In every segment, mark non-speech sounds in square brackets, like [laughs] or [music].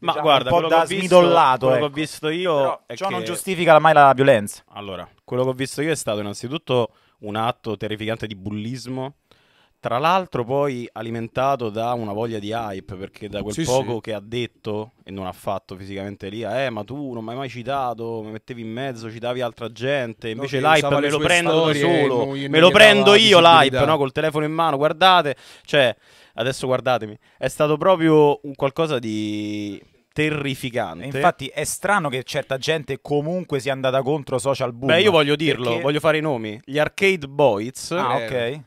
Ma diciamo, guarda, un po' da smidollato. Quello ecco. che ho visto ecco. io. Però ciò che... non giustifica mai la violenza. Allora, quello che ho visto io è stato innanzitutto un atto terrificante di bullismo. Tra l'altro, poi alimentato da una voglia di hype, perché da quel sì, poco sì. che ha detto, e non ha fatto fisicamente lì, eh, ma tu non mi hai mai citato, mi mettevi in mezzo, citavi altra gente. Invece no, l'hype me lo prendo da solo, me lo prendo io l'hype, no? Col telefono in mano, guardate, cioè adesso guardatemi, è stato proprio un qualcosa di terrificante. Infatti è strano che certa gente comunque sia andata contro social boom. Beh, io voglio dirlo, perché... voglio fare i nomi. Gli Arcade Boys ah, eh,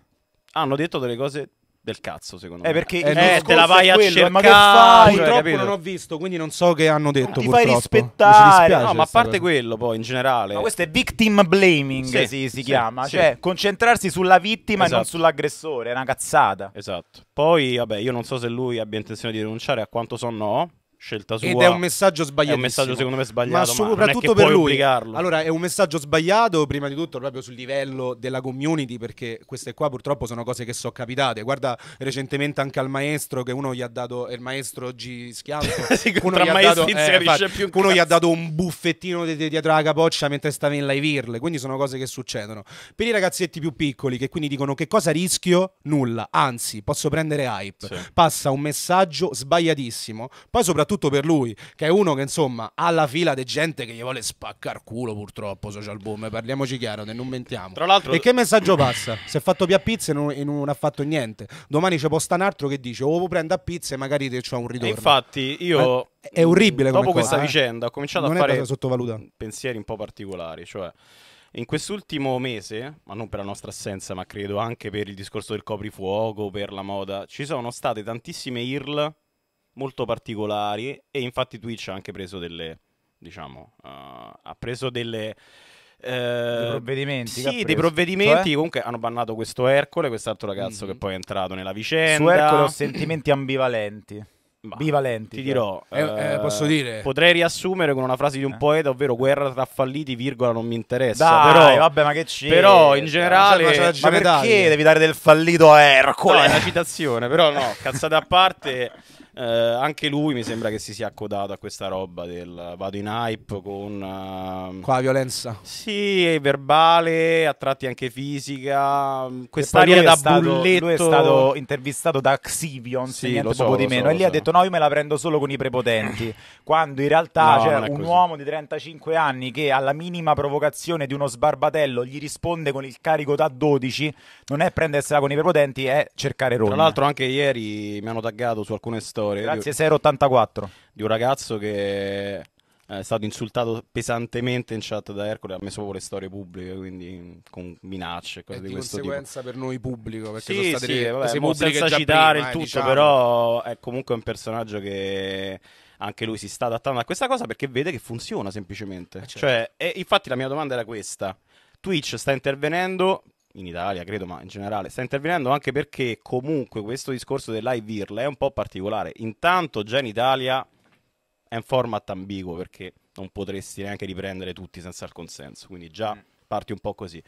hanno detto delle cose del cazzo, secondo eh, me. Perché eh, perché eh, te la vai a quello, cercare. Ma che fai? Cioè, purtroppo capito? non ho visto, quindi non so che hanno detto. ti purtroppo. fai rispettare. no, ma a parte cosa. quello, poi in generale. Ma questo è victim blaming, sì, si, si sì, chiama. Sì. Cioè, concentrarsi sulla vittima esatto. e non esatto. sull'aggressore. È una cazzata. Esatto. Poi, vabbè, io non so se lui abbia intenzione di rinunciare, a quanto so no scelta sua. Ed è un messaggio sbagliato. È un messaggio secondo me sbagliato. Ma soprattutto ma per lui. Obbligarlo. Allora è un messaggio sbagliato prima di tutto proprio sul livello della community perché queste qua purtroppo sono cose che sono capitate. Guarda recentemente anche al maestro che uno gli ha dato, il maestro oggi schianto, [laughs] sì, eh, uno, gli ha, dato, eh, infatti, uno gli ha dato un buffettino di, di, dietro la capoccia mentre stava in live irle. Quindi sono cose che succedono. Per i ragazzetti più piccoli che quindi dicono che cosa rischio? Nulla. Anzi, posso prendere hype. Sì. Passa un messaggio sbagliatissimo. Poi soprattutto soprattutto per lui, che è uno che insomma ha la fila di gente che gli vuole spaccar culo purtroppo social boom, parliamoci chiaro, non mentiamo. Tra l'altro... E che messaggio passa? Si è fatto più a pizze e non ha fatto niente. Domani c'è posta un altro che dice oh, prendo a pizze e magari ti c'è un ritorno. E infatti io... Eh, è orribile Dopo questa cosa, eh? vicenda eh? ho cominciato non a fare pensieri un po' particolari, cioè... In quest'ultimo mese, ma non per la nostra assenza, ma credo anche per il discorso del coprifuoco, per la moda, ci sono state tantissime IRL molto particolari e infatti Twitch ha anche preso delle, diciamo, uh, ha preso delle... Eh, provvedimenti sì, dei provvedimenti cioè? comunque hanno bannato questo Ercole, quest'altro ragazzo mm-hmm. che poi è entrato nella vicenda. Su Ercole ho sentimenti ambivalenti. Bah, bivalenti. Ti dirò, cioè. eh, eh, posso eh, dire. Potrei riassumere con una frase di un eh. poeta, ovvero guerra tra falliti, virgola, non mi interessa. Dai, però, vabbè, ma che c'è? Però in generale, ma, ma perché devi dare del fallito a Ercole? No, è una citazione, però no, cazzate a parte. [laughs] eh, anche lui mi sembra che si sia accodato a questa roba del vado in hype con... Uh, con la violenza. Sì, verbale, a tratti anche fisica. Mm, Quest'aria da stato, bulletto. Lui è stato intervistato da Xivion, sì, niente lo so, poco di meno. So, e lì so. ha detto no, io me la prendo solo con i prepotenti. [laughs] Quando in realtà no, c'è un uomo di 35 anni che alla minima provocazione di uno sbarbatello gli risponde con il carico da 12, non è prendersela con i prepotenti, è cercare roba. Tra l'altro anche ieri mi hanno taggato su alcune storie storia. Grazie, 084. Di un ragazzo che eh, è stato insultato pesantemente in chat da Ercole, ha messo pure storie pubbliche, quindi con minacce cose e di, di questo conseguenza per noi pubblico, perché sì, sono state sì, vabbè, senza citare prima, il eh, tutto, diciamo. però è comunque un personaggio che anche lui si sta adattando a questa cosa perché vede che funziona semplicemente. Eh, certo. cioè, e infatti la mia domanda era questa. Twitch sta intervenendo in Italia, credo, ma in generale, sta intervenendo anche perché comunque questo discorso dell'IVIRL è un po' particolare. Intanto già in Italia è un format ambiguo perché non potresti neanche riprendere tutti senza il consenso, quindi già mm. parti un po' così.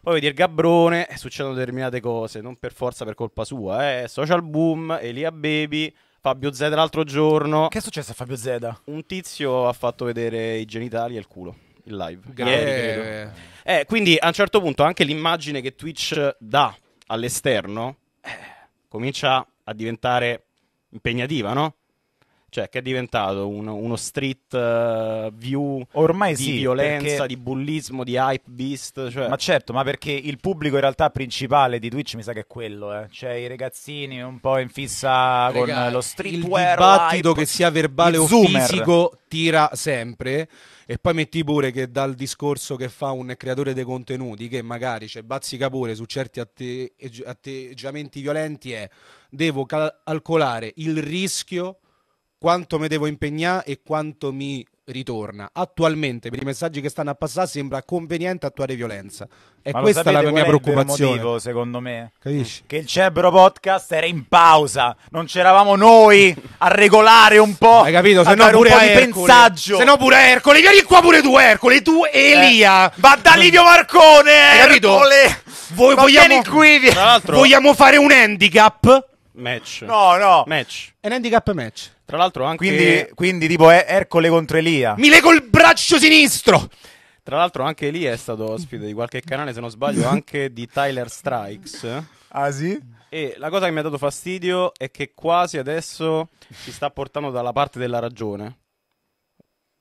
Poi vedi il Gabrone, eh, succedono determinate cose, non per forza per colpa sua, eh. Social Boom, Elia Baby, Fabio Z l'altro giorno. Che è successo a Fabio Z? Un tizio ha fatto vedere i genitali e il culo il live. Yeah. Eh. eh, quindi a un certo punto anche l'immagine che Twitch dà all'esterno eh, comincia a diventare impegnativa, no? Cioè, che è diventato un, uno street eh, view Ormai di sì, violenza, perché... di bullismo, di hype beast. Cioè... Ma certo, ma perché il pubblico in realtà principale di Twitch mi sa che è quello, eh. Cioè, i ragazzini un po' in fissa Regà, con lo streetwear. Il dibattito hype, che sia verbale o zoomer. fisico tira sempre. E poi metti pure che dal discorso che fa un creatore dei contenuti, che magari c'è cioè, bazzica pure su certi atte- atteggiamenti violenti, è devo cal- calcolare il rischio quanto mi devo impegnare e quanto mi ritorna. Attualmente, per i messaggi che stanno a passare, sembra conveniente attuare violenza. E Ma questa è la mia preoccupazione. Motivo, secondo me, Capisci? che il Cebro Podcast era in pausa, non c'eravamo noi a regolare un po'. Hai capito? Se no pure un po' di pensaggio. Se no pure Ercole, vieni qua pure tu, Ercole, tu e eh, Elia. Eh. Va da Livio Marcone, Hai Ercole. Capito? Voi vogliamo, qui, vogliamo fare un handicap? Match. No, no. Match. È un handicap match. Tra l'altro anche... Quindi, quindi tipo eh, Ercole contro Elia. Mi lego il braccio sinistro! Tra l'altro anche lì è stato ospite di qualche canale, se non sbaglio, anche di Tyler Strikes. Ah sì? E la cosa che mi ha dato fastidio è che quasi adesso si sta portando dalla parte della ragione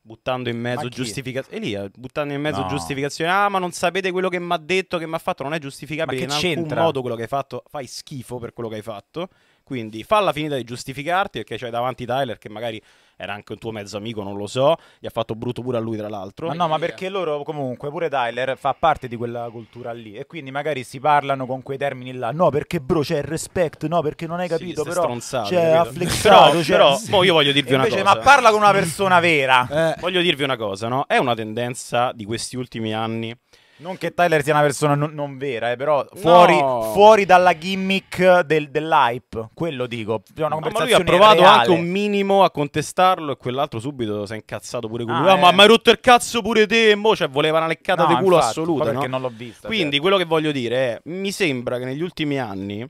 buttando in mezzo giustificazione. Elia, buttando in mezzo no. giustificazione. Ah, ma non sapete quello che mi ha detto, che mi ha fatto. Non è giustificabile ma che in alcun modo quello che hai fatto. Fai schifo per quello che hai fatto. Quindi falla finita di giustificarti perché c'hai davanti Tyler che magari era anche un tuo mezzo amico, non lo so. Gli ha fatto brutto pure a lui, tra l'altro. Ma no, ma perché loro comunque, pure Tyler, fa parte di quella cultura lì. E quindi magari si parlano con quei termini là. No, perché bro, c'è il respect. No, perché non hai capito. Sì, però stronzato, c'è afflexato. però, cioè, però sì. Boh, io voglio dirvi e una invece, cosa. Ma parla con una persona vera. Eh. Voglio dirvi una cosa, no? È una tendenza di questi ultimi anni non che Tyler sia una persona non, non vera, eh, però fuori, no. fuori dalla gimmick del, dell'hype, quello dico. No, ma lui ha provato reale. anche un minimo a contestarlo e quell'altro subito si è incazzato pure con ah, lui. Ah, eh. ma hai rotto il cazzo pure te, mo? Cioè, voleva una leccata no, di culo infatti, assoluta. Perché non l'ho vista. Quindi, certo. quello che voglio dire è, mi sembra che negli ultimi anni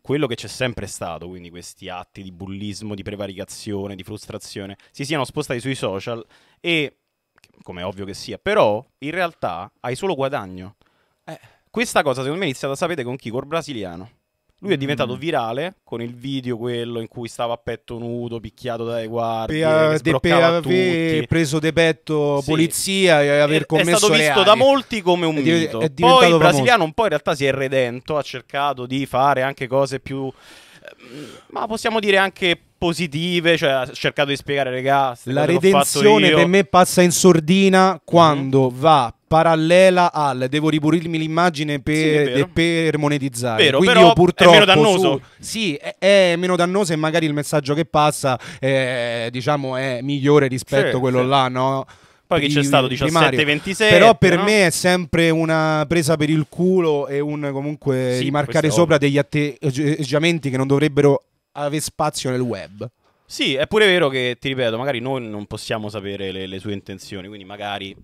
quello che c'è sempre stato, quindi questi atti di bullismo, di prevaricazione, di frustrazione, si siano spostati sui social e come ovvio che sia, però in realtà hai solo guadagno. Eh. Questa cosa secondo me è iniziata, sapete, con chi? Col brasiliano. Lui è mm. diventato mm. virale con il video quello in cui stava a petto nudo, picchiato dai guardie, per, de, per aver preso de petto sì. polizia e aver è, commesso È stato visto reali. da molti come un è, mito. È Poi il brasiliano un po' in realtà si è redento, ha cercato di fare anche cose più eh, ma possiamo dire anche positive, cioè ha cercato di spiegare le regà, la redenzione per me passa in sordina mhm. quando mm-hmm. va parallela al devo ripulirmi l'immagine per, sì, per monetizzare. Vero, Quindi io purtroppo è meno dannoso. Su, sì, è, è, meno dannoso e magari il messaggio che passa è, eh, diciamo, è migliore rispetto sì, a quello sì. là, no? Poi che c'è stato 17-26. Però per no? me è sempre una presa per il culo e un comunque sì, rimarcare sopra degli atteggiamenti eh, eh, che non dovrebbero avere spazio nel web. Sì, è pure vero che, ti ripeto, magari noi non possiamo sapere le, le sue intenzioni, quindi magari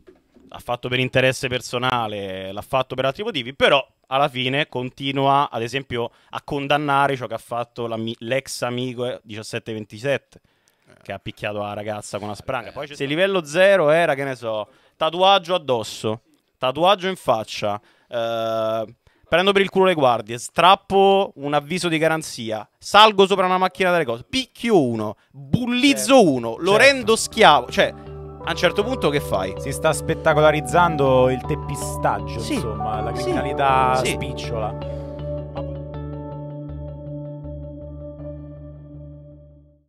l'ha fatto per interesse personale, l'ha fatto per altri motivi, però alla fine continua, ad esempio, a condannare ciò che ha fatto l'ex amico 1727, eh, eh. che ha picchiato la ragazza con la spranga. Eh. Poi se livello zero era, che ne so, tatuaggio addosso, tatuaggio in faccia, eh prendo per il culo le guardie, strappo un avviso di garanzia, salgo sopra una macchina delle cose, picchio uno, bullizzo certo. uno, lo certo. rendo schiavo, cioè a un certo punto che fai? Si sta spettacolarizzando il teppistaggio, sì. insomma, la criminalità sì. spicciola.